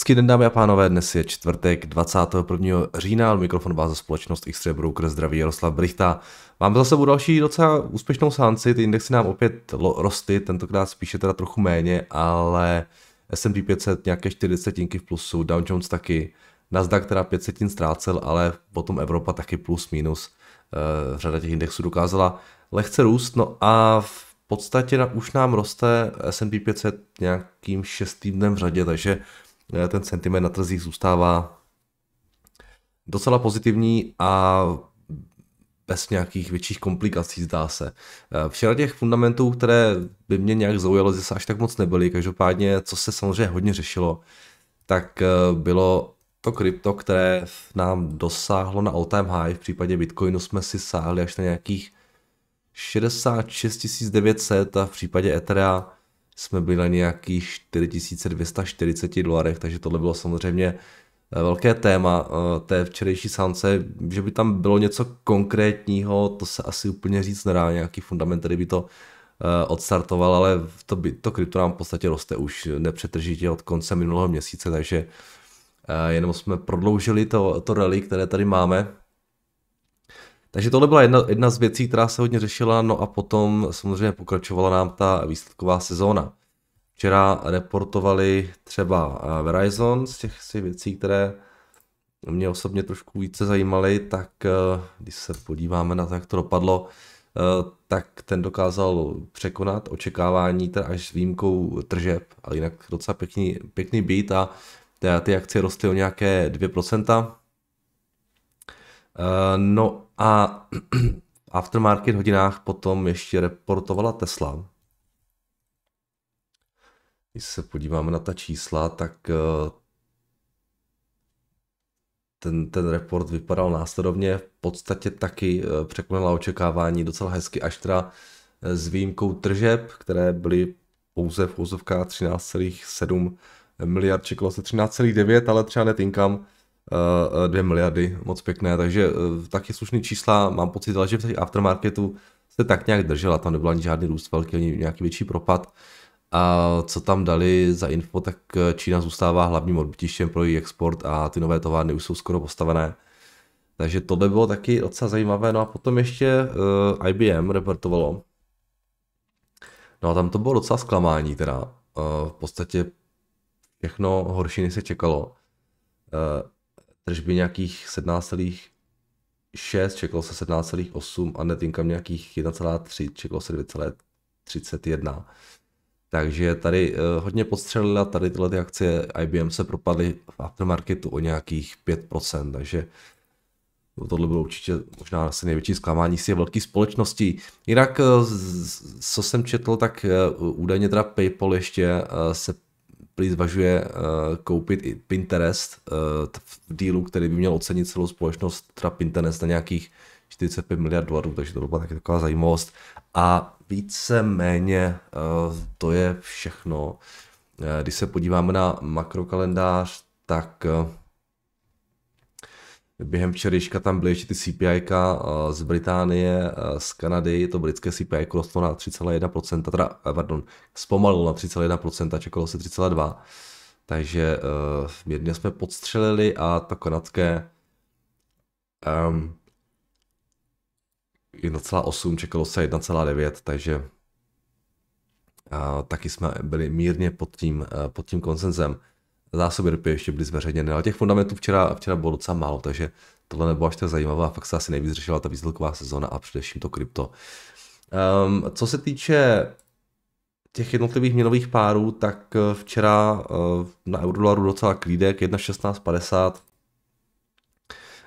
Hezký den dámy a pánové, dnes je čtvrtek 21. října, mikrofon vás za společnost x Broker, zdraví Jaroslav Brichta. Máme za sebou další docela úspěšnou sánci, ty indexy nám opět rostly, tentokrát spíše teda trochu méně, ale S&P 500 nějaké 40 v plusu, Dow Jones taky, Nasdaq teda 500 ztrácel, ale potom Evropa taky plus minus, e, řada těch indexů dokázala lehce růst, no a v podstatě už nám roste S&P 500 nějakým šestým dnem v řadě, takže Eh, ten sentiment na trzích zůstává docela pozitivní a bez nějakých větších komplikací, zdá se. Eh, včera těch fundamentů, které by mě nějak zaujalo, zase až tak moc nebyly. Každopádně, co se samozřejmě hodně řešilo, tak eh, bylo to krypto, které nám dosáhlo na all-time high. V případě Bitcoinu jsme si sáhli až na nějakých 66 900 a v případě Ethereum jsme byli na nějakých 4240 dolarech, takže tohle bylo samozřejmě eh, velké téma eh, té včerejší sánce, že by tam bylo něco konkrétního, to se asi úplně říct nedá, nějaký fundament, který by to eh, odstartoval, ale to, by, to krypto nám v podstatě roste už nepřetržitě od konce minulého měsíce, takže jenom jsme prodloužili to, to rally, které tady máme, takže tohle byla jedna, jedna z věcí, která se hodně řešila, no a potom samozřejmě pokračovala nám ta výsledková sezóna. Včera reportovali třeba eh, Verizon z těch si věcí, které mě osobně trošku více zajímaly, tak eh, když se podíváme na to, jak to dopadlo, eh, tak ten dokázal překonat očekávání, teda až s výjimkou tržeb, ale jinak docela pěkný, pěkný být a ty akcie rostly o nějaké 2%. No a v aftermarket hodinách potom ještě reportovala Tesla. Když se podíváme na ta čísla, tak eh, ten, ten report vypadal následovně. V podstatě taky eh, překonala očekávání docela hezky, až teda eh, s výjimkou tržeb, které byly pouze v úzovkách 13,7 miliard, čekalo se 13,9, ale třeba net income 2 eh, miliardy, moc pěkné, takže eh, taky slušný čísla, mám pocit, ale že v aftermarketu se tak nějak držela, tam nebyl ani žádný růst velký, ani nějaký větší propad. A co tam dali za info, tak eh, Čína zůstává hlavním odbytištěm pro její export a ty nové továrny už jsou skoro postavené. Takže tohle bylo taky docela zajímavé. No a potom ještě uh, IBM reportovalo. No a tam to bylo docela zklamání teda. Uh, v podstatě všechno horší, než se čekalo. Uh, tržby nějakých 17,6, čekalo se 17,8 a net income nějakých 1,3, čekalo se 2,31. Takže tady eh, hodně podstřelila, tady tyhle ty akcie IBM se propadly v aftermarketu o nějakých 5%, takže no, tohle bylo určitě možná asi největší zklamání si je velký společností. Jinak, eh, co jsem četl, tak eh, údajně teda PayPal ještě se prý zvažuje eh, koupit i Pinterest eh, v dílu, který by měl ocenit celou společnost, teda Pinterest na nějakých 45 miliard dolarů, takže to byla taky taková zajímavost. A víceméně eh, to je všechno. Když se podíváme na makrokalendář, tak Během včerejška tam byly ještě ty CPI eh, z Británie, eh, z Kanady, to britské CPI rostlo na 3,1%, teda, eh, pardon, zpomalilo na 3,1%, čekalo se 3,2%. Takže uh, mírně jsme podstřelili a to kanadské um, ehm, 1,8, čekalo se 1,9, takže uh, taky jsme byli mírně pod tím, pod tím konsenzem zásoby ropy ještě byly zveřejněny, ale těch fundamentů včera, včera bylo docela málo, takže tohle nebylo až tak zajímavé, fakt se asi nejvíc řešila ta výsledková sezona a především to krypto. Um, co se týče těch jednotlivých měnových párů, tak eh, včera eh, na eurodolaru docela klídek 1.1650.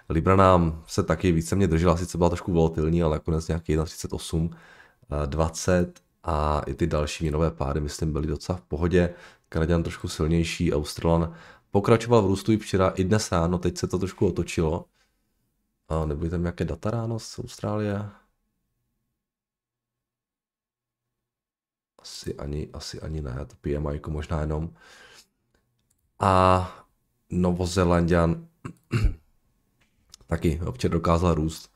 Libra nám se taky víceméně držela, sice byla trošku volatilní, ale nakonec nějaký 20 eh, a i ty další měnové páry, myslím, byly docela v pohodě. Kanaděn trošku silnější, Australan pokračoval v růstu i včera, i dnes ráno, teď se to trošku otočilo. A nebyly tam nějaké data ráno z Austrálie? Asi ani, asi ani ne, to PMI jako možná jenom. A Novozelandian taky občas dokázal růst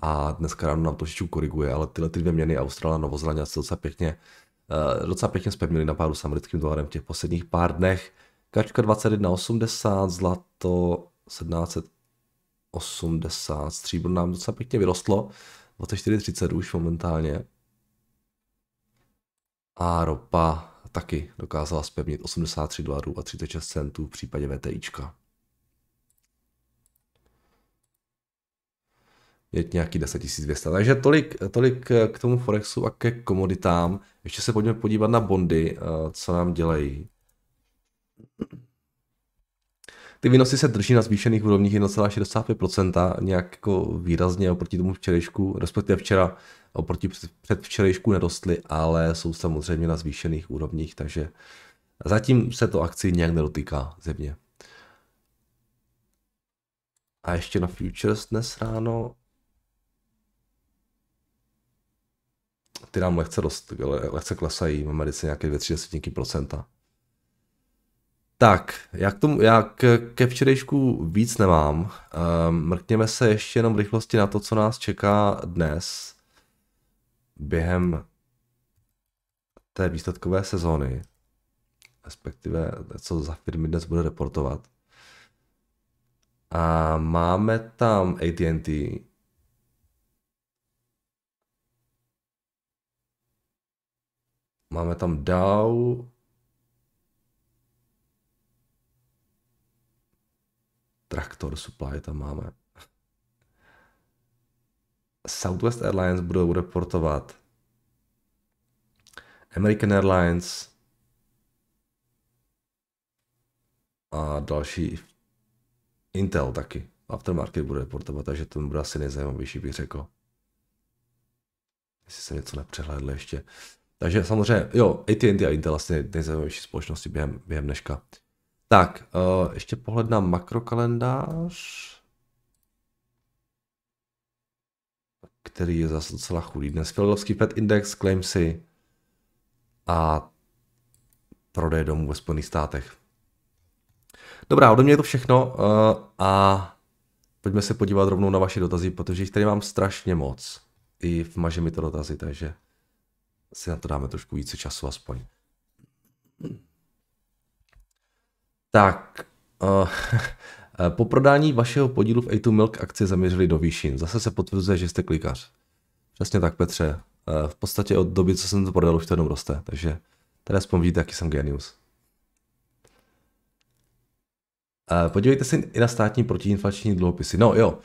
a dneska ráno nám trošičku koriguje, ale tyhle ty dvě měny Austrálie a Novozelandia se docela pěkně Eh, docela pěkně jsme měli na páru s americkým dolarem v těch posledních pár dnech. Kačka 21,80, zlato 1780, stříbro nám docela pěkně vyrostlo, 24,30 už momentálně. A ropa taky dokázala zpevnit 83 dolarů a 36 centů v případě VTIčka. je nějaký 10 200. Takže tolik, tolik k tomu Forexu a ke komoditám. Ještě se pojďme podívat na bondy, eh, co nám dělají. Ty výnosy se drží na zvýšených úrovních 1,65%, nějak jako výrazně oproti tomu včerejšku, respektive včera oproti předvčerejšku nedostly, ale jsou samozřejmě na zvýšených úrovních, takže zatím se to akci nějak nedotýká zevně. A ještě na futures dnes ráno ty nám lehce, dost, lehce klesají, v Americe nějaké 2 desetinky procenta. Tak, jak tomu, jak ke včerejšku víc nemám, um, mrkněme se ještě jenom v rychlosti na to, co nás čeká dnes během té výsledkové sezóny, respektive co za firmy dnes bude reportovat. A máme tam AT&T, Máme tam DAO. Traktor supply tam máme. Southwest Airlines budou reportovat. American Airlines a další Intel taky. Aftermarket bude reportovat, takže to bude asi nejzajímavější, bych řekl. Jestli se něco nepřehlédl ještě. Takže samozřejmě, jo, AT&T a Intel asi vlastně nejzajímavější společnosti během, během dneška. Tak, uh, ještě pohled na makrokalendář, který je zase docela chudý. Dnes Philadelphia Fed Index, claim si a prodej domů ve Spojených státech. Dobrá, ode mě je to všechno uh, a pojďme se podívat rovnou na vaše dotazy, protože jich tady mám strašně moc. I v maže mi to dotazy, takže si na to dáme trošku více času aspoň. Tak, uh, po prodání vašeho podílu v A2 Milk akci zaměřili do výšin. Zase se potvrzuje, že jste klikař. Přesně tak, Petře. Uh, v podstatě od doby, co jsem to prodal, už to jenom roste. Takže tady aspoň vidíte, jaký jsem genius. Uh, podívejte se i na státní protiinflační dluhopisy. No jo,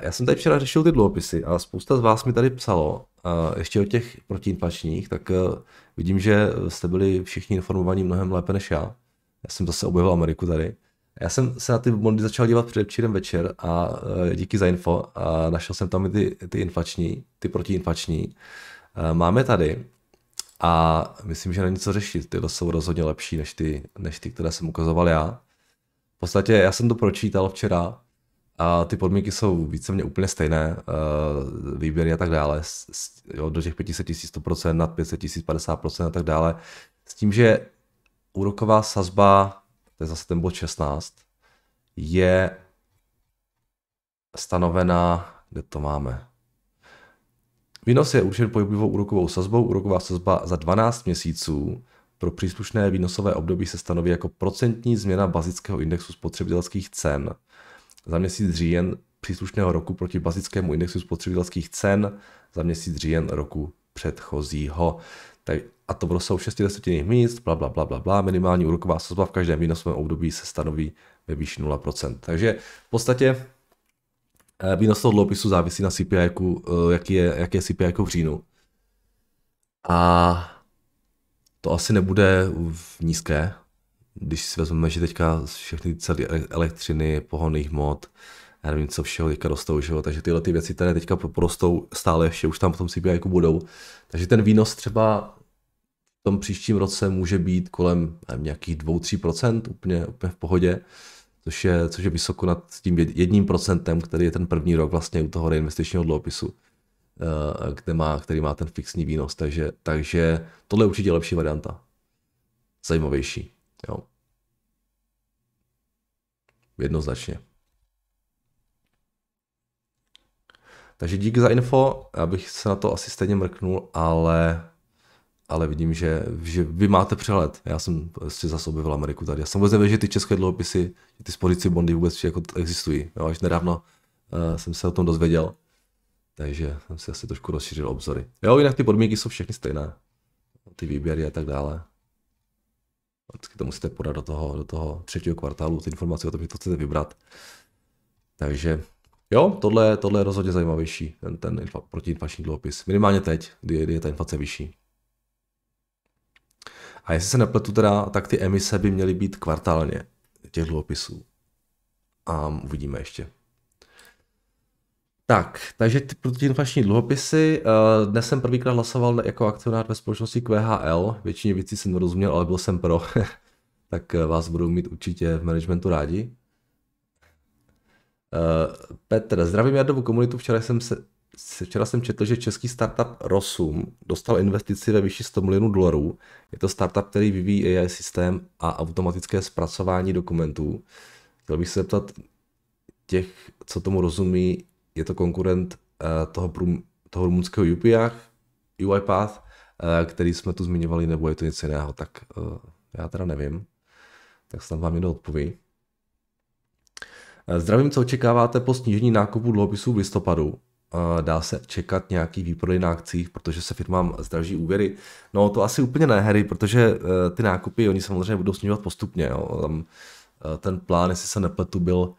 já jsem tady včera řešil ty dluhopisy a spousta z vás mi tady psalo, ještě o těch protiinflačních, tak eh, vidím, že jste byli všichni informovaní mnohem lépe než já. Já jsem zase objevil Ameriku tady. Já jsem se na ty bondy začal dívat předevčírem večer a eh, díky za info a našel jsem tam i ty, ty inflační, ty protiinflační. Eh, máme tady a myslím, že není co řešit. Tyhle jsou rozhodně lepší než ty, než ty které jsem ukazoval já. V podstatě já jsem to pročítal včera a ty podmínky jsou víceméně úplně stejné, eh, výběry a tak dále, jo, do těch 500 000 100%, nad 500 000 50% a tak dále. S tím, že úroková sazba, to je zase ten bod 16, je stanovená, kde to máme, Výnos je určen pohyblivou úrokovou sazbou. Úroková sazba za 12 měsíců pro příslušné výnosové období se stanoví jako procentní změna bazického indexu spotřebitelských cen za měsíc říjen příslušného roku proti bazickému indexu spotřebitelských cen za měsíc říjen roku předchozího. a to v rozsahu 6 desetinných míst, bla, bla, bla, bla, bla. Minimální úroková sazba v každém výnosovém období se stanoví ve výši 0%. Takže v podstatě eh, výnos toho dluhopisu závisí na CPI, eh, jaký je, jaký je CPI v říjnu. A to asi nebude v nízké, když si vezmeme, že teďka všechny celé elektřiny, pohonných hmot, já nevím, co všeho teďka rostou, že jo? takže tyhle ty věci tady teďka porostou stále ještě, už tam v tom CPI jako budou. Takže ten výnos třeba v tom příštím roce může být kolem nevím, nějakých 2-3%, úplně, úplně v pohodě, což je, což je vysoko nad tím jedním procentem, který je ten první rok vlastně u toho reinvestičního dluhopisu, eh, kde má, který má ten fixní výnos. Takže, takže tohle je určitě lepší varianta. Zajímavější. Jo. Jednoznačně. Takže díky za info, abych se na to asi stejně mrknul, ale, ale vidím, že, že vy máte přehled. Já jsem prostě zase objevil Ameriku tady. Já jsem vůbec nevěděl, že ty české dluhopisy, ty spořící bondy vůbec jako existují. Jo, až nedávno uh, jsem se o tom dozvěděl. Takže jsem si asi trošku rozšířil obzory. Jo, jinak ty podmínky jsou všechny stejné. Ty výběry a tak dále. Vždycky to musíte podat do toho, do toho třetího kvartálu, ty informace o tom, že to chcete vybrat. Takže jo, tohle, tohle je rozhodně zajímavější, ten, ten infa, protiinflační dluhopis. Minimálně teď, kdy, kdy je ta inflace vyšší. A jestli se nepletu teda, tak ty emise by měly být kvartálně těch dluhopisů. A uvidíme ještě. Tak, takže ty protiinflační dluhopisy. Eh, dnes jsem prvýkrát hlasoval jako akcionář ve společnosti QHL. Většině věcí jsem nerozuměl, ale byl jsem pro. tak eh, vás budou mít určitě v managementu rádi. Eh, Petr, zdravím Jardovu komunitu. Včera jsem, se, včera jsem četl, že český startup Rosum dostal investici ve výši 100 milionů dolarů. Je to startup, který vyvíjí AI systém a automatické zpracování dokumentů. Chtěl bych se zeptat těch, co tomu rozumí, je to konkurent eh, toho, prům, toho rumunského UPIach, UiPath, eh, který jsme tu zmiňovali, nebo je to něco jiného, tak eh, já teda nevím. Tak snad vám někdo odpoví. Zdravím, co očekáváte po snížení nákupu dluhopisů v listopadu? Dá se čekat nějaký výprodej na akcích, protože se firmám zdraží úvěry? No to asi úplně ne, Harry, protože ty nákupy, oni samozřejmě budou snižovat postupně. Jo. Tam ten plán, jestli se nepletu, byl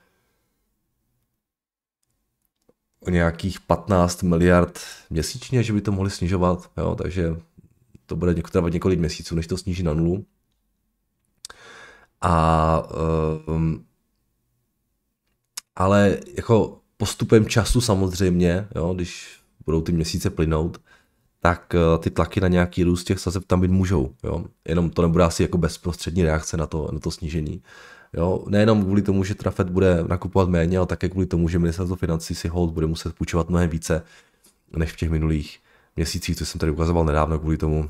o nějakých 15 miliard měsíčně, že by to mohli snižovat, jo, takže to bude trvat několik měsíců, než to sníží na nulu. A, um, ale jako postupem času samozřejmě, jo, když budou ty měsíce plynout, tak eh, ty tlaky na nějaký růst těch sazeb tam být můžou. Jo? Jenom to nebude asi jako bezprostřední reakce na to, na to snížení. Jo, nejenom kvůli tomu, že Trafet bude nakupovat méně, ale také kvůli tomu, že ministerstvo financí si hold bude muset půjčovat mnohem více než v těch minulých měsících, co jsem tady ukazoval nedávno kvůli tomu,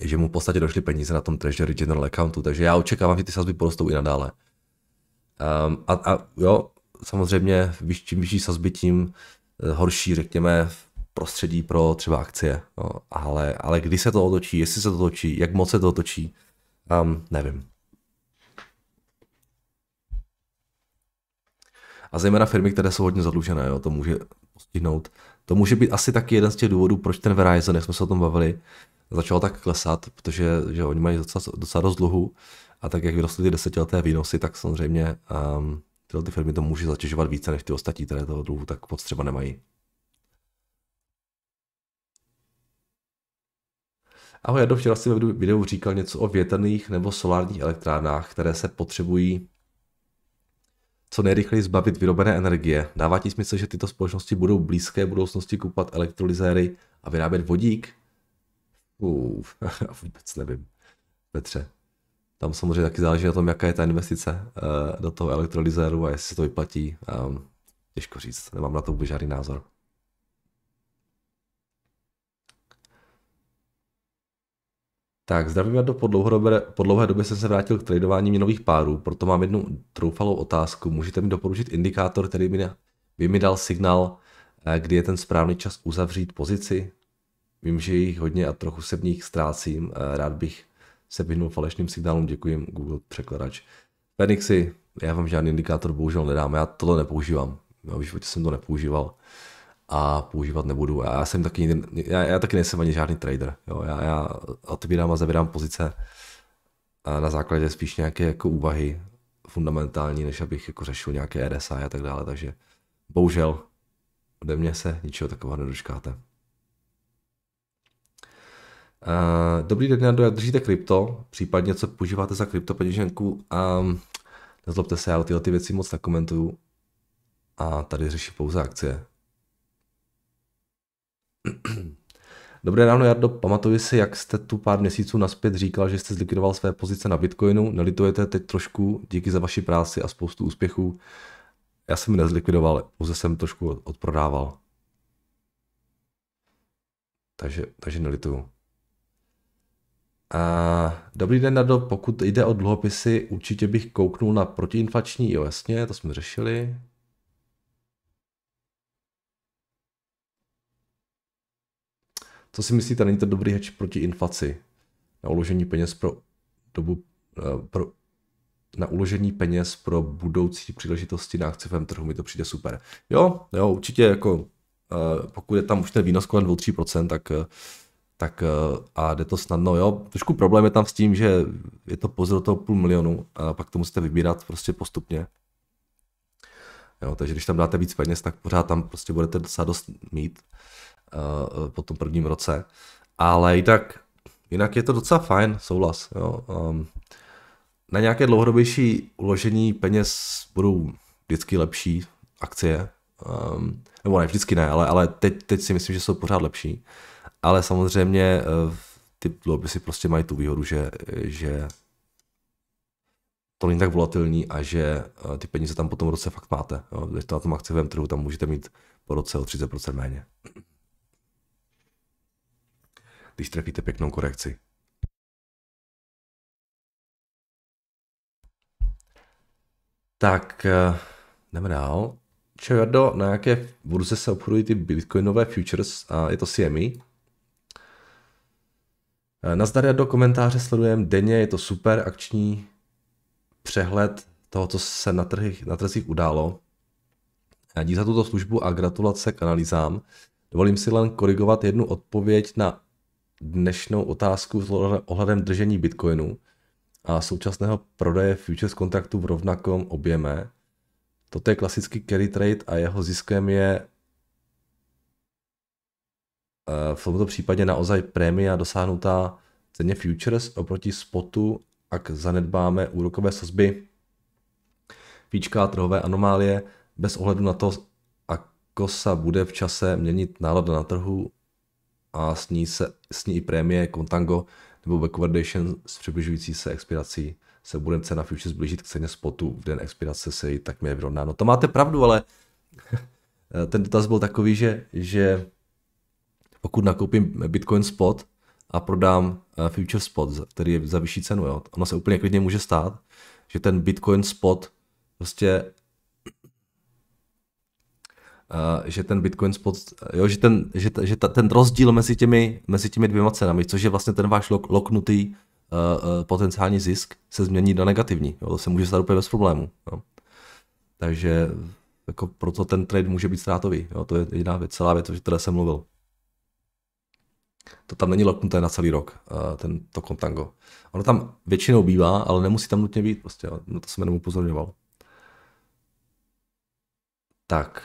že mu v podstatě došly peníze na tom Treasury General Accountu, takže já očekávám, že ty sazby porostou i nadále. Um, a, a jo, samozřejmě čím vyšší sazby, tím eh, horší, řekněme, prostředí pro třeba akcie. No, ale, ale kdy se to otočí, jestli se to otočí, jak moc se to otočí, um, nevím. A zejména firmy, které jsou hodně zadlužené, jo, to může postihnout. To může být asi taky jeden z těch důvodů, proč ten Verizon, jak jsme se o tom bavili, začal tak klesat, protože že oni mají docela, docela dost dluhu a tak, jak vyrostly ty desetileté výnosy, tak samozřejmě um, tyhle ty firmy to může zatěžovat více než ty ostatní, které toho dluhu tak moc třeba nemají. Ahoj, já včera si ve videu říkal něco o větrných nebo solárních elektrárnách, které se potřebují co nejrychleji zbavit vyrobené energie. Dává ti smysl, že tyto společnosti budou blízké budoucnosti kupovat elektrolyzéry a vyrábět vodík? Uf, vůbec nevím, Petře. Tam samozřejmě taky záleží na tom, jaká je ta investice eh, do toho elektrolyzéru a jestli se to vyplatí. Ehm, těžko říct, nemám na to vůbec žádný názor. Tak, zdravím do po po dlouhé době jsem se vrátil k tradování měnových párů, proto mám jednu troufalou otázku. Můžete mi doporučit indikátor, který by, by mi dal signál, eh, kdy je ten správný čas uzavřít pozici? Vím, že jich hodně a trochu se v nich ztrácím. Eh, rád bych se vyhnul falešným signálům. Děkuji, Google překladač. Fenixy, já vám žádný indikátor bohužel nedám, já tohle nepoužívám. Já v jsem to nepoužíval a používat nebudu. Já jsem taky, já, já taky nejsem ani žádný trader. Jo. Já, já otevírám a zavírám pozice na základě spíš nějaké jako úvahy fundamentální, než abych jako řešil nějaké RSI a tak dále, takže bohužel ode mě se ničeho takového nedočkáte. Dobrý den, jak držíte krypto, případně co používáte za krypto peněženku a um, nezlobte se, já tyhle ty věci moc nekomentuju a tady řeším pouze akcie. Dobré ráno, Jardo. Pamatuji si, jak jste tu pár měsíců naspět říkal, že jste zlikvidoval své pozice na Bitcoinu. Nelitujete teď trošku? Díky za vaši práci a spoustu úspěchů. Já jsem nezlikvidoval, pouze jsem trošku odprodával. Takže, takže nelituju. A, dobrý den, Jardo. Pokud jde o dluhopisy, určitě bych kouknul na protiinflační, jo jasně, to jsme řešili. Co si myslíte, není to dobrý hedge proti inflaci? Na uložení peněz pro dobu, eh, pro, na uložení peněz pro budoucí příležitosti na akciovém trhu mi to přijde super. Jo, jo, určitě jako eh, pokud je tam už ten výnos kolem 2-3%, tak, eh, tak a jde to snadno, jo. Trošku problém je tam s tím, že je to pozor do toho půl milionu a pak to musíte vybírat prostě postupně, Jo, takže když tam dáte víc peněz, tak pořád tam prostě budete docela dost mít uh, po tom prvním roce. Ale i tak, jinak je to docela fajn, souhlas. Jo. Um, na nějaké dlouhodobější uložení peněz budou vždycky lepší akcie. Um, nebo ne, vždycky ne, ale, ale teď, teď si myslím, že jsou pořád lepší. Ale samozřejmě uh, ty dluhopisy prostě mají tu výhodu, že, že to není tak volatilní a že eh, ty peníze tam po tom roce fakt máte. Když to na tom akciovém trhu, tam můžete mít po roce o 30% méně. Když trefíte pěknou korekci. Tak, eh, jdeme dál. Čau, Jardo, na jaké burze se obchodují ty bitcoinové futures? A je to CME? Eh, na zdar do komentáře sledujeme denně, je to super, akční přehled toho, co se na, trh, na trzích událo. Dík za tuto službu a gratulace k analýzám. Dovolím si len korigovat jednu odpověď na dnešnou otázku s ohledem držení bitcoinu a současného prodeje futures kontraktu v rovnakom objeme. Toto je klasický carry trade a jeho ziskem je eh, v tomto případě naozaj prémia dosáhnutá ceně futures oproti spotu ak zanedbáme úrokové sazby, víčka a trhové anomálie, bez ohledu na to, ako sa bude v čase měnit nálada na trhu a s ní, se, s ní i prémie Contango nebo backwardation s přibližující se expirací se bude cena futures blížit k ceně spotu. V den expirace se ji mě vyrovná. No to máte pravdu, ale ten dotaz byl takový, že, že pokud nakoupím Bitcoin spot, a prodám eh, future spot, který je za vyšší cenu. Jo. Ono se úplně klidně může stát, že ten Bitcoin spot prostě eh, že ten Bitcoin spot, eh, jo, že, ten, že, ta, že ta, ten rozdíl mezi těmi, mezi těmi dvěma cenami, což je vlastně ten váš lok, loknutý uh, potenciální zisk, se změní na negativní. Jo, to se může stát úplně bez problému. Jo. Takže jako proto ten trade může být ztrátový. Jo, to je jediná věc, celá věc, o které jsem mluvil to tam není loknuté na celý rok, eh, ten, to kontango. Ono tam většinou bývá, ale nemusí tam nutně být, prostě, na to jsem jenom upozorňoval. Tak.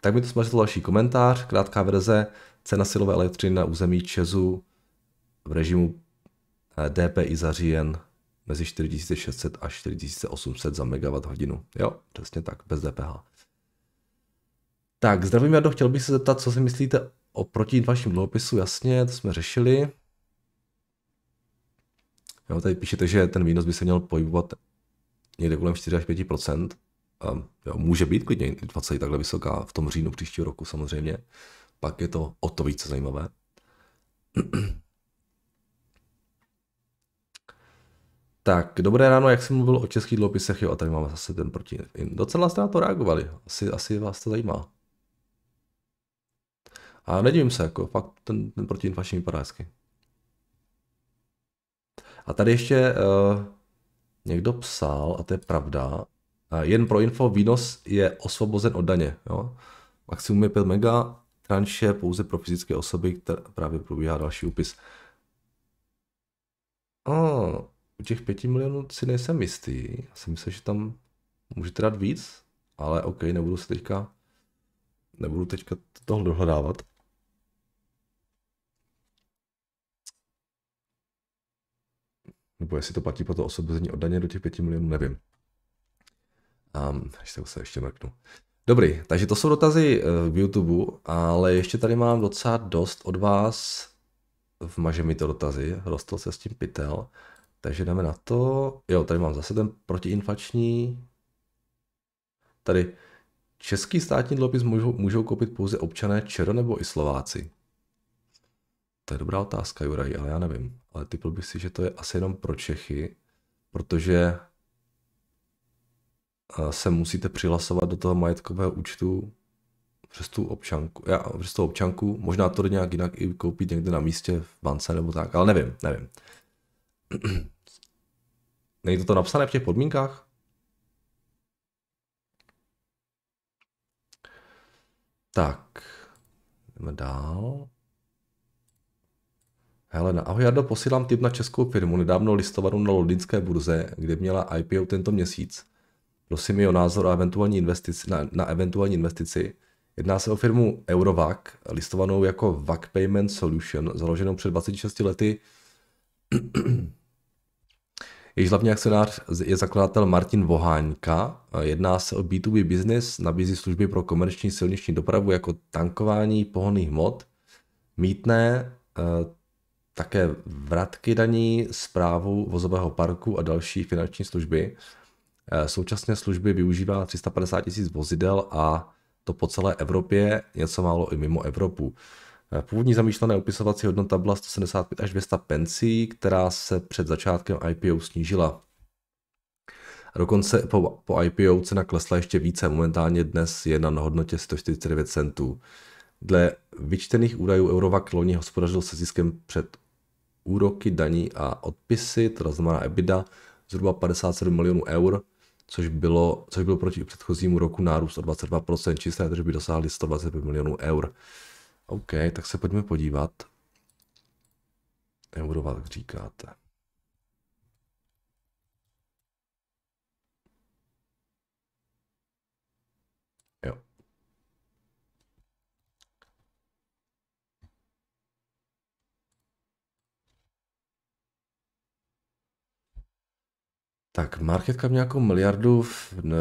Tak by to smažil další komentář, krátká verze, cena silové elektřiny na území Česu v režimu eh, DPI zaříjen mezi 4600 až 4800 za megawatt hodinu. Jo, přesně tak, bez DPH. Tak, zdravím Jardo, chtěl bych se zeptat, co si myslíte oproti vašim dluhopisu, jasně, to jsme řešili. Jo, tady píšete, že ten výnos by se měl pohybovat někde kolem 4 až 5 um, jo, Může být klidně 20 takhle vysoká v tom říjnu příštího roku samozřejmě. Pak je to o to více zajímavé. Tak, dobré ráno, jak jsem mluvil o českých dluhopisech, jo, a tady máme zase ten proti. Docela jste na to reagovali, asi, asi vás to zajímá. A nedivím se, jako fakt ten, ten protiinflační vypadá hezky. A tady ještě uh, někdo psal, a to je pravda, uh, jen pro info, výnos je osvobozen od daně. Jo? Maximum je 5 mega, tranše pouze pro fyzické osoby, které právě probíhá další úpis. A oh, u těch 5 milionů si nejsem jistý. Já si myslím, že tam můžete dát víc, ale OK, nebudu se teďka nebudu teďka tohle dohledávat. nebo jestli to platí pro to osvobození od daně do těch 5 milionů, nevím. Um, se ještě mrknu. Dobrý, takže to jsou dotazy k eh, YouTube, ale ještě tady mám docela dost od vás. Vmaže mi to dotazy, rostl se s tím pytel. Takže jdeme na to. Jo, tady mám zase ten protiinflační. Tady český státní dluhopis můžou, můžou koupit pouze občané Čero nebo i Slováci. To je dobrá otázka, Juraj, ale já nevím. Ale typl bych si, že to je asi jenom pro Čechy, protože eh, se musíte přihlasovat do toho majetkového účtu přes tu občanku, já, přes tu občanku, možná to jde nějak jinak i koupit někde na místě v bance nebo tak, ale nevím, nevím. Není to to napsané v těch podmínkách? Tak, jdeme dál. Helena, ahoj Jardo, posílám tip na českou firmu, nedávno listovanou na londýnské burze, kde měla IPO tento měsíc. Prosím mi o názor a eventuální investici, na, na eventuální investici. Jedná se o firmu Eurovac, listovanou jako Vac Payment Solution, založenou před 26 lety. Jejíž hlavní akcionář je zakladatel Martin Voháňka. Jedná se o B2B business, nabízí služby pro komerční silniční dopravu jako tankování pohonných hmot, mítné, eh, také vratky daní, zprávu vozového parku a další finanční služby. Eh, současně služby využívá 350 tisíc vozidel a to po celé Evropě, něco málo i mimo Evropu. Eh, původní zamýšlené opisovací hodnota byla 175 až 200 pencí, která se před začátkem IPO snížila. Dokonce po, po IPO cena klesla ještě více, momentálně dnes je na hodnotě 149 centů. Dle vyčtených údajů Eurovac loni hospodařil se ziskem před úroky, daní a odpisy, to znamená EBITDA, zhruba 57 milionů eur, což, bylo, což byl proti předchozímu roku nárůst o 22%, čisté tržby dosáhly 125 milionů eur. OK, tak se pojďme podívat. Eurovat, jak říkáte. Tak, market cap nějakou miliardu,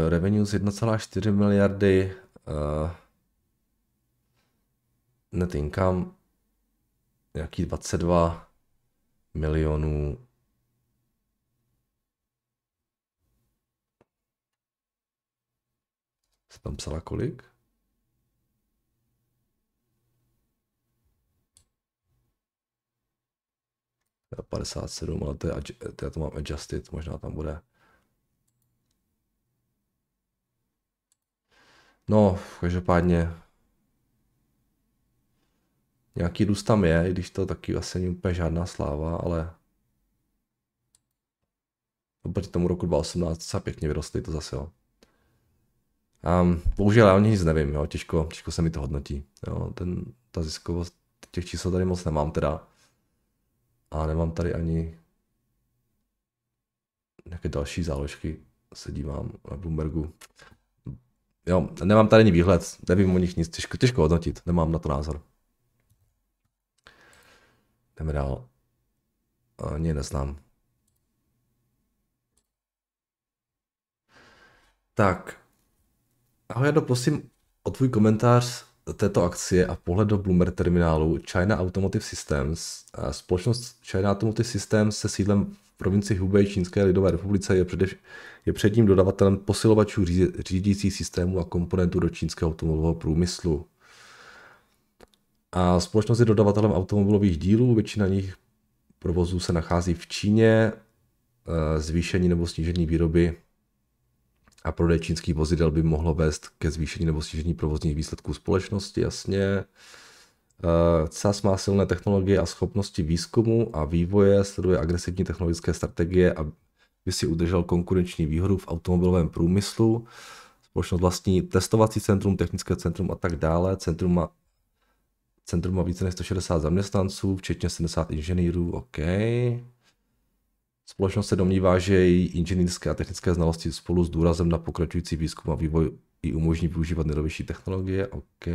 revenue z 1,4 miliardy, uh, net income nějaký 22 milionů se tam psala kolik? 57, ale to, je, to já to mám adjusted, možná tam bude. No, každopádně nějaký růst tam je, i když to taky asi není úplně žádná sláva, ale oproti tomu roku 2018 se pěkně vyrostly to zase, jo. Um, bohužel já o nic nevím, jo, těžko, těžko se mi to hodnotí, jo, ten, ta ziskovost těch čísel tady moc nemám teda, a nemám tady ani nějaké další záložky, se dívám na Bloombergu. Jo, nemám tady ani výhled, nevím o nich nic, těžko, těžko hodnotit, nemám na to názor. Jdeme dál. Ani je neznám. Tak. Ahoj, Já prosím o tvůj komentář této akcie a pohled do Bloomer terminálu China Automotive Systems. Společnost China Automotive Systems se sídlem v provincii Hubei Čínské lidové republice je, předev, je předním dodavatelem posilovačů ří, řídících systémů a komponentů do čínského automobilového průmyslu. A společnost je dodavatelem automobilových dílů, většina nich provozů se nachází v Číně. E, zvýšení nebo snížení výroby a prodej čínských vozidel by mohlo vést ke zvýšení nebo snížení provozních výsledků společnosti, jasně. Eh, CAS má silné technologie a schopnosti výzkumu a vývoje, sleduje agresivní technologické strategie, aby si udržel konkurenční výhodu v automobilovém průmyslu. Společnost vlastní testovací centrum, technické centrum a tak dále. Centrum má, centrum má více než 160 zaměstnanců, včetně 70 inženýrů, OK. Společnost se domnívá, že její inženýrské a technické znalosti spolu s důrazem na pokračující výzkum a vývoj i umožní využívat nejnovější technologie. OK.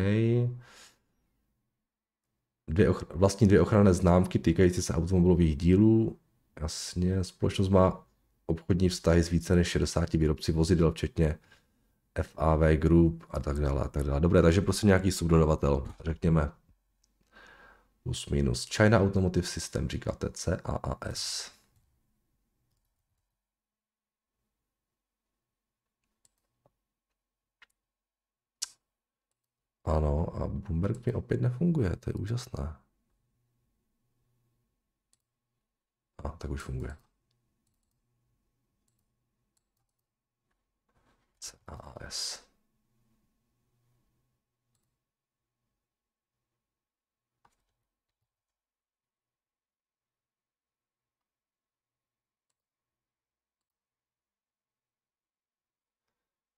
Dvě ochr- vlastní dvě ochranné známky týkající se automobilových dílů. Jasně, společnost má obchodní vztahy s více než 60 výrobci vozidel, včetně FAV Group a tak dále a tak dále. Dobré, takže prostě nějaký subdodavatel, řekněme. Plus minus. China Automotive System, říká TCAAS. Ano, a Bloomberg mi opět nefunguje, to je úžasné. A tak už funguje. CAS.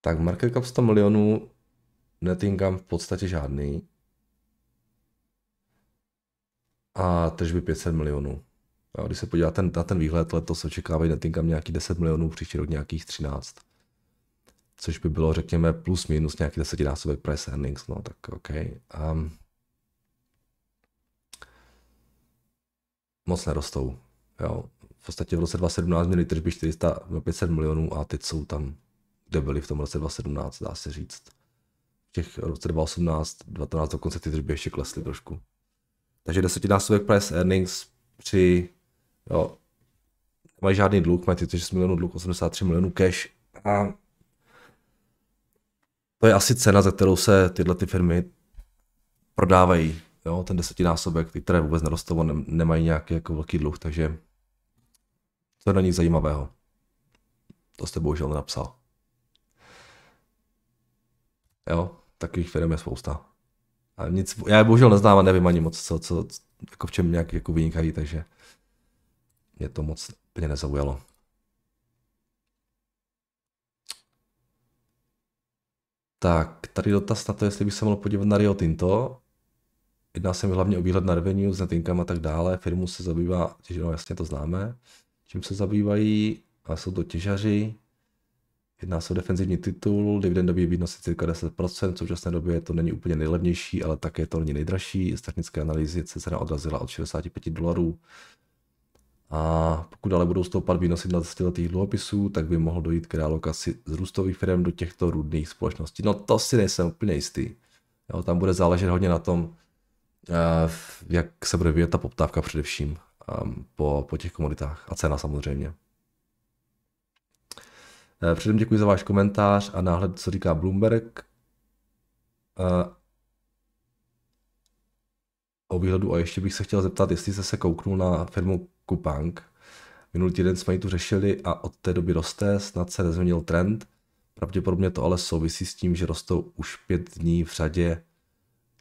Tak market cap 100 milionů Nettingham v podstatě žádný. A tržby 500 milionů. A když se podíváte na ten výhled, letos očekávají Nettingham nějakých 10 milionů, příští rok nějakých 13. Což by bylo, řekněme, plus minus nějaký desetinásobek price earnings, no tak OK. Um, moc nerostou. Jo. V podstatě v roce 2017 měli tržby 400, 500 milionů a teď jsou tam, kde byli v tom roce 2017, dá se říct v těch roce 2018, 2019 dokonce ty tržby ještě klesly trošku. Takže desetinásobek price earnings při, jo, mají žádný dluh, mají 36 milionů dluh, 83 milionů cash a to je asi cena, za kterou se tyhle ty firmy prodávají. Jo, ten desetinásobek, ty, které vůbec nerostou a nemají nějaký jako velký dluh, takže co je na nich zajímavého? To jste bohužel nenapsal. Jo, takových firm je spousta. A nic, já je bohužel neznám a nevím ani moc, co, co, jako v čem nějak jako vynikají, takže mě to moc úplně nezaujalo. Tak, tady dotaz na to, jestli bych se mohl podívat na Rio Tinto. Jedná se mi hlavně o výhled na revenue, s netinkama a tak dále. Firmu se zabývá, těžino, jasně to známe. Čím se zabývají? A jsou to těžaři. Jedná se o defenzivní titul, dividendový výnos je cca 10%, v současné době to není úplně nejlevnější, ale také to není nejdražší. Z technické analýzy se cena odrazila od 65 dolarů. A pokud ale budou stoupat výnosy 20 letých dluhopisů, tak by mohlo dojít k realokaci z růstových firm do těchto růdných společností. No to si nejsem úplně jistý. Jo, tam bude záležet hodně na tom, eh, jak se bude vyvíjet ta poptávka především ehm, po, po těch komoditách a cena samozřejmě. Eh, předem děkuji za váš komentář a náhled, co říká Bloomberg. Eh, o výhledu a ještě bych se chtěl zeptat, jestli jste se kouknul na firmu Kupang. Minulý týden jsme ji tu řešili a od té doby roste, snad se nezměnil trend. Pravděpodobně to ale souvisí s tím, že rostou už pět dní v řadě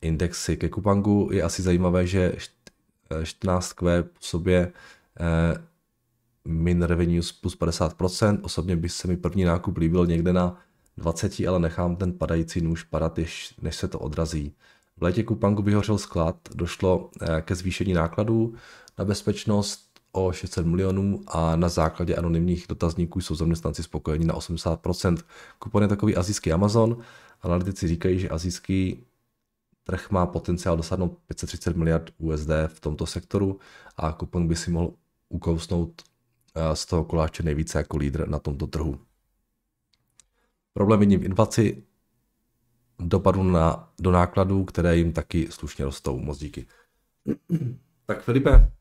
indexy ke Kupangu. Je asi zajímavé, že 14 kv po sobě eh, min revenues plus 50%. Osobně by se mi první nákup líbil někde na 20, ale nechám ten padající nůž padat, než se to odrazí. V létě kupanku vyhořel sklad, došlo eh, ke zvýšení nákladů na bezpečnost o 600 milionů a na základě anonymních dotazníků jsou zaměstnanci spokojeni na 80%. Kupon je takový azijský Amazon, analytici říkají, že azijský trh má potenciál dosáhnout 530 miliard USD v tomto sektoru a kupon by si mohl ukousnout z toho koláče nejvíce jako lídr na tomto trhu. Problém vidím v inflaci, dopadu na, do nákladů, které jim taky slušně rostou. Moc díky. Tak Filipe,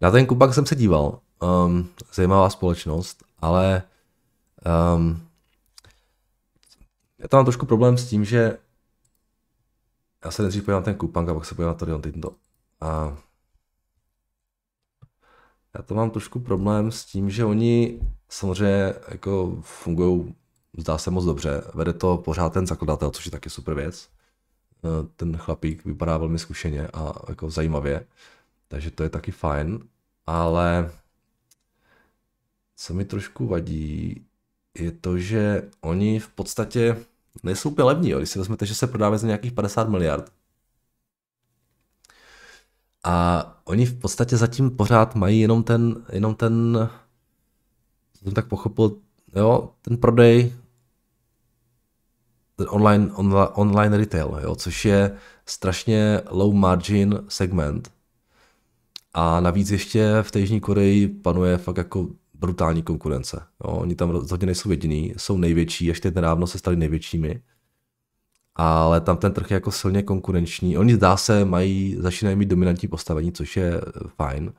na ten Kubak jsem se díval. Um, zajímavá společnost, ale um, já tam mám trošku problém s tím, že já se nejdřív podívám na ten Kupang a pak se podívám na to Dion A já to mám trošku problém s tím, že oni samozřejmě jako fungují, zdá se moc dobře, vede to pořád ten zakladatel, což je taky super věc. Eh, ten chlapík vypadá velmi zkušeně a jako zajímavě, takže to je taky fajn, ale co mi trošku vadí, je to, že oni v podstatě nejsou úplně levní. Když si vezmete, že se prodávají za nějakých 50 miliard, a oni v podstatě zatím pořád mají jenom ten, jenom ten, jsem tak pochopil, jo, ten prodej, ten online, onla, online retail, jo, což je strašně low margin segment. A navíc ještě v té Jižní Koreji panuje fakt jako brutální konkurence. Jo. Oni tam rozhodně nejsou jediný, jsou největší, ještě nedávno se stali největšími ale tam ten trh je jako silně konkurenční. Oni zdá se mají, začínají mít dominantní postavení, což je eh, fajn,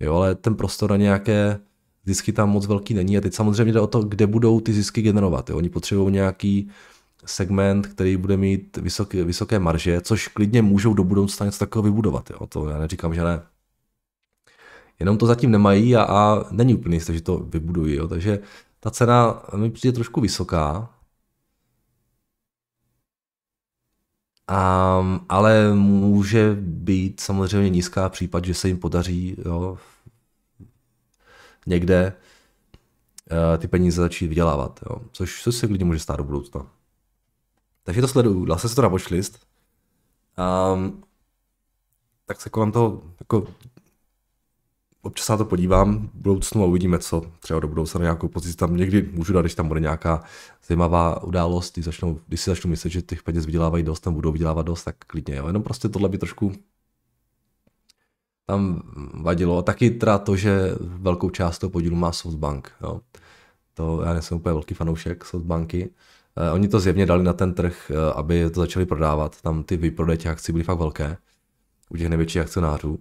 jo, ale ten prostor na nějaké zisky tam moc velký není a teď samozřejmě jde o to, kde budou ty zisky generovat. Jo. Oni potřebují nějaký segment, který bude mít vysoké, vysoké marže, což klidně můžou do budoucna něco takového vybudovat. Jo. To já neříkám, že ne. Jenom to zatím nemají a, a není úplně jisté, že to vybudují. Jo. Takže ta cena mi přijde trošku vysoká, A, ale může být samozřejmě nízká případ, že se jim podaří jo, někde eh, ty peníze začít vydělávat, jo. Což, což se klidně může stát do budoucna. Takže to sleduju, dá se to na watchlist. Um, tak se kolem toho jako občas na to podívám v budoucnu a uvidíme, co třeba do budoucna na nějakou pozici tam někdy můžu dát, když tam bude nějaká zajímavá událost, když, začnou, když si začnu myslet, že těch peněz vydělávají dost, tam budou vydělávat dost, tak klidně, jo. Jenom prostě tohle by trošku tam vadilo. A taky teda to, že velkou část toho podílu má SoftBank, jo. To já nejsem úplně velký fanoušek SoftBanky. Eh, oni to zjevně dali na ten trh, eh, aby to začali prodávat. Tam ty výprodeje těch akcí byly fakt velké u těch největších akcionářů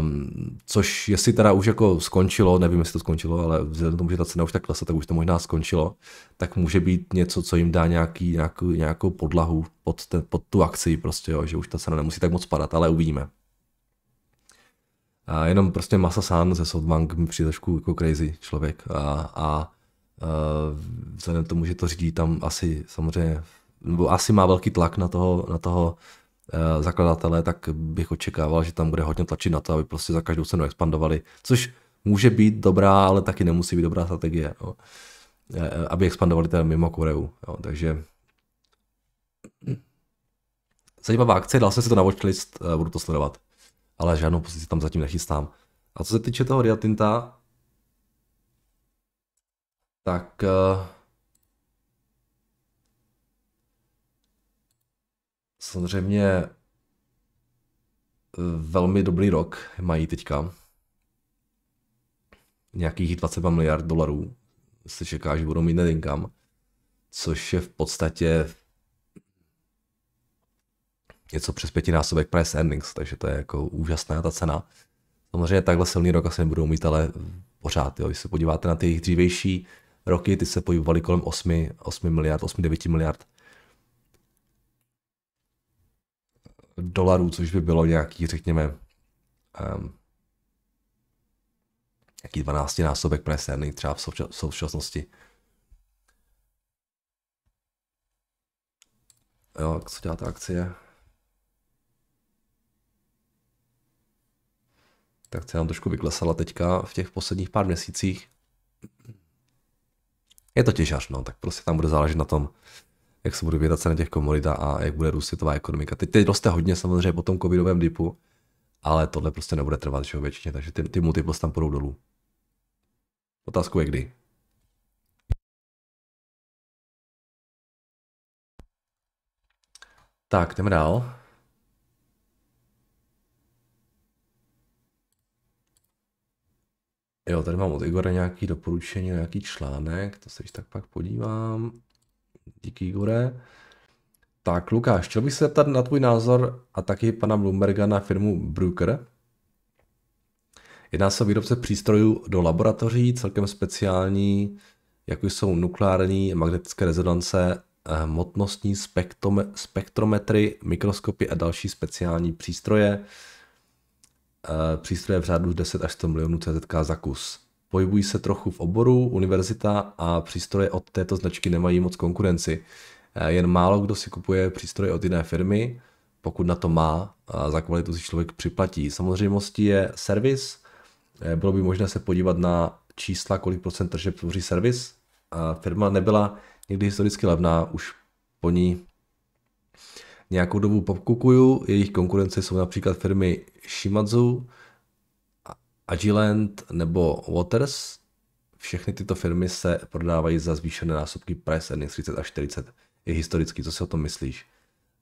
Um, což jestli teda už jako skončilo, nevím, jestli to skončilo, ale vzhledem k tomu, že ta cena už tak klesla, tak už to možná skončilo, tak může být něco, co jim dá nějaký, nějakou, nějakou podlahu pod, ten, pod tu akci, prostě, jo, že už ta cena nemusí tak moc padat, ale uvidíme. A jenom prostě Masasan ze Softbank mi přijde trošku jako crazy člověk a, a, a eh, vzhledem k tomu, že to řídí tam asi samozřejmě, nebo asi má velký tlak na toho, na toho Eh, zakladatele, tak bych očekával, že tam bude hodně tlačit na to, aby prostě za každou cenu expandovali, což může být dobrá, ale taky nemusí být dobrá strategie, jo. Eh, eh, aby expandovali teda mimo Koreu. Jo. Takže zajímavá akce, dal jsem si to na watchlist, budu to sledovat, ale žádnou pozici tam zatím nechystám. A co se týče toho Riatinta, tak samozřejmě eh, velmi dobrý rok mají teďka. Nějakých 22 miliard dolarů se čeká, že budou mít net income, což je v podstatě něco přes pětinásobek price earnings, takže to je jako úžasná ta cena. Samozřejmě takhle silný rok asi nebudou mít, ale pořád, jo. Když se podíváte na ty jejich roky, ty se pohybovaly kolem 8, 8 miliard, 8-9 miliard dolarů, což by bylo nějaký, řekněme, um, nějaký 12 násobek preserny třeba v současnosti. Jo, co dělá ta akcie? Tak se nám trošku vyklesala teďka v těch posledních pár měsících. Je to těžař, no, tak prostě tam bude záležet na tom, jak se budou vydat na těch komodit a jak bude růst světová ekonomika. Teď, teď roste hodně samozřejmě po tom covidovém dipu, ale tohle prostě nebude trvat že většině, takže ty, ty multiples tam půjdou dolů. Otázku, je kdy. Tak, jdeme dál. Jo, tady mám od Igora nějaký doporučení, nějaký článek, to se již tak pak podívám. Díky, Igore. Tak, Lukáš, chtěl bych se zeptat na tvůj názor a taky pana Bloomberga na firmu Bruker. Jedná se o výrobce přístrojů do laboratoří, celkem speciální, jako jsou nukleární magnetické rezonance, eh, hmotnostní spektrometry, mikroskopy a další speciální přístroje. Eh, přístroje v řádu 10 až 100 milionů CZK za kus pohybují se trochu v oboru, univerzita a přístroje od této značky nemají moc konkurenci. Eh, jen málo kdo si kupuje přístroje od jiné firmy, pokud na to má, a za kvalitu si člověk připlatí. Samozřejmostí je servis, eh, bylo by možné se podívat na čísla, kolik procent tržeb tvoří servis. firma nebyla někdy historicky levná, už po ní nějakou dobu popkukuju. Jejich konkurence jsou například firmy Shimazu, Agilent nebo Waters, všechny tyto firmy se prodávají za zvýšené násobky price earnings 30 až 40. Je historický, co si o tom myslíš?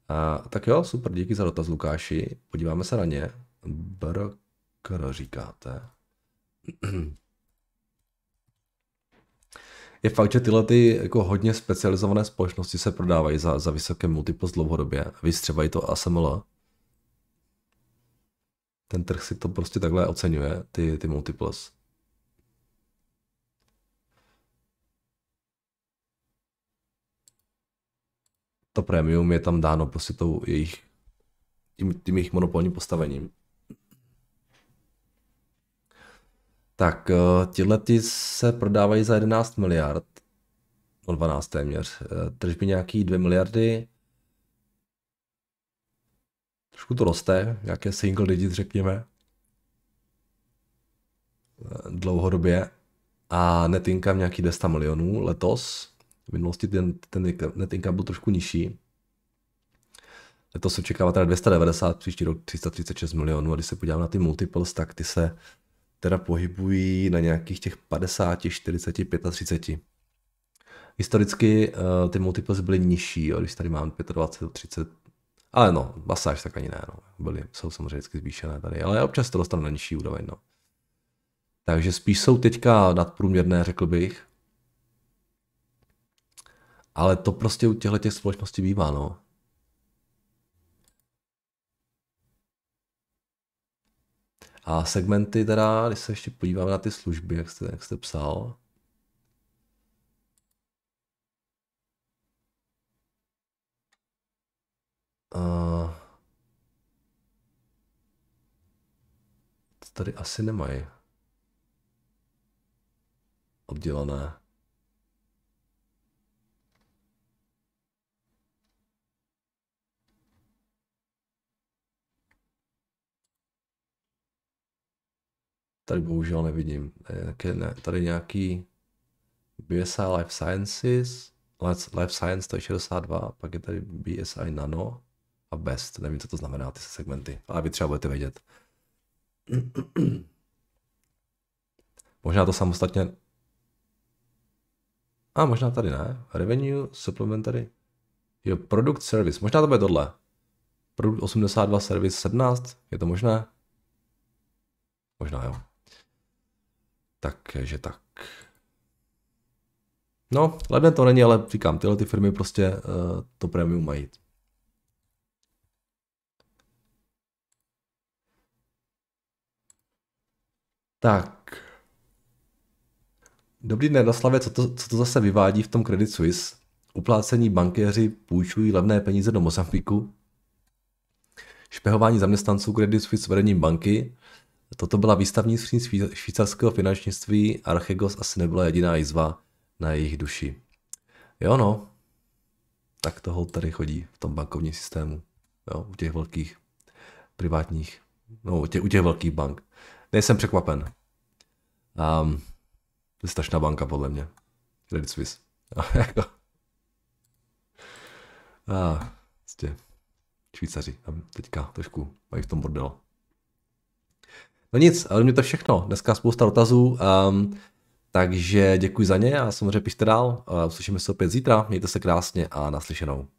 A, tak jo, super, díky za dotaz, Lukáši. Podíváme se na ně. Brkr říkáte. Je fakt, že tyhle ty jako hodně specializované společnosti se prodávají za, za vysoké multiples dlouhodobě. Vystřebají to ASML ten trh si to prostě takhle oceňuje, ty, ty multiples. To premium je tam dáno prostě tou jejich, tím, tím jejich monopolním postavením. Tak eh, tyhle ty se prodávají za 11 miliard, o no 12 téměř. Eh, tržby nějaký 2 miliardy, Trošku to roste, nějaké single digit, řekněme. Dlouhodobě. A net income nějaký 10 milionů letos. V minulosti ten, ten net income byl trošku nižší. Letos se očekává teda 290, příští rok 336 milionů. A když se podívám na ty multiples, tak ty se teda pohybují na nějakých těch 50, 40, 35. Historicky uh, ty multiples byly nižší, jo, když tady mám 25, 30, ale no, masáž tak ani ne, no. Byly, jsou samozřejmě vždycky zvýšené tady, ale občas to dostanu na nižší úroveň, no. Takže spíš jsou teďka nadprůměrné, řekl bych. Ale to prostě u těchto těch společností bývá, no. A segmenty teda, když se ještě podíváme na ty služby, jak jste, jak jste psal, Eh, to tady asi nemají oddělané. Tady bohužel nevidím. Tady nějaký BSI Life Sciences, Life Science to je 62, pak je tady BSI Nano, a best. Nevím, co to znamená, ty segmenty, ale vy třeba budete vědět. Možná to samostatně... A možná tady ne. Revenue, supplementary. Jo, produkt service. Možná to bude tohle. Produkt 82, service 17. Je to možné? Možná jo. Takže tak. No, levné to není, ale říkám, tyhle ty firmy prostě uh, to premium mají. Tak. Dobrý den, Jaroslavě, co to, co to zase vyvádí v tom Credit Suisse? Uplácení bankéři půjčují levné peníze do Mozambiku? Špehování zaměstnanců Credit Suisse vedením banky? Toto byla výstavní skříň švýcarského finančnictví, Archegos asi nebyla jediná jizva na jejich duši. Jo no, tak toho tady chodí v tom bankovním systému, jo, u těch velkých privátních, no u těch, u těch velkých bank nejsem překvapen. Um, to je strašná banka, podle mě. Credit Suisse. Jako- a, prostě. Švýcaři. tam teďka trošku mají v tom bordel. No nic, ale mě to všechno. Dneska spousta dotazů. Um, takže děkuji za ně a samozřejmě pište dál. Uh, slyšíme se opět zítra. Mějte se krásně a naslyšenou.